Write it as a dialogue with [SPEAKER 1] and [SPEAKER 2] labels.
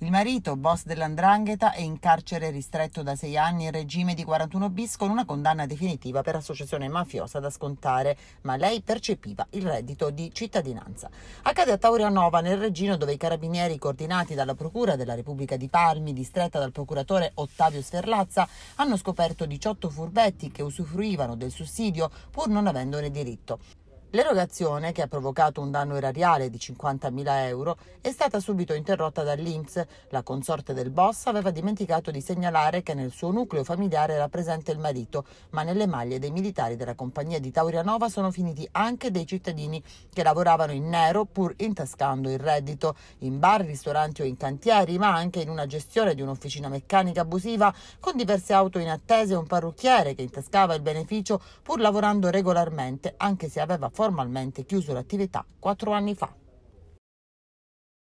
[SPEAKER 1] Il marito, boss dell'andrangheta, è in carcere ristretto da sei anni in regime di 41 bis con una condanna definitiva per associazione mafiosa da scontare, ma lei percepiva il reddito di cittadinanza. Accade a Taurianova, nel Reggino, dove i carabinieri coordinati dalla Procura della Repubblica di Parmi, distretta dal procuratore Ottavio Sferlazza, hanno scoperto 18 furbetti che usufruivano del sussidio pur non avendone diritto. L'erogazione, che ha provocato un danno erariale di 50.000 euro, è stata subito interrotta dall'Inps. La consorte del boss aveva dimenticato di segnalare che nel suo nucleo familiare era presente il marito, ma nelle maglie dei militari della compagnia di Taurianova sono finiti anche dei cittadini che lavoravano in nero pur intascando il reddito, in bar, ristoranti o in cantieri, ma anche in una gestione di un'officina meccanica abusiva con diverse auto in attesa e un parrucchiere che intascava il beneficio pur lavorando regolarmente, anche se aveva forza formalmente chiuso l'attività quattro anni fa.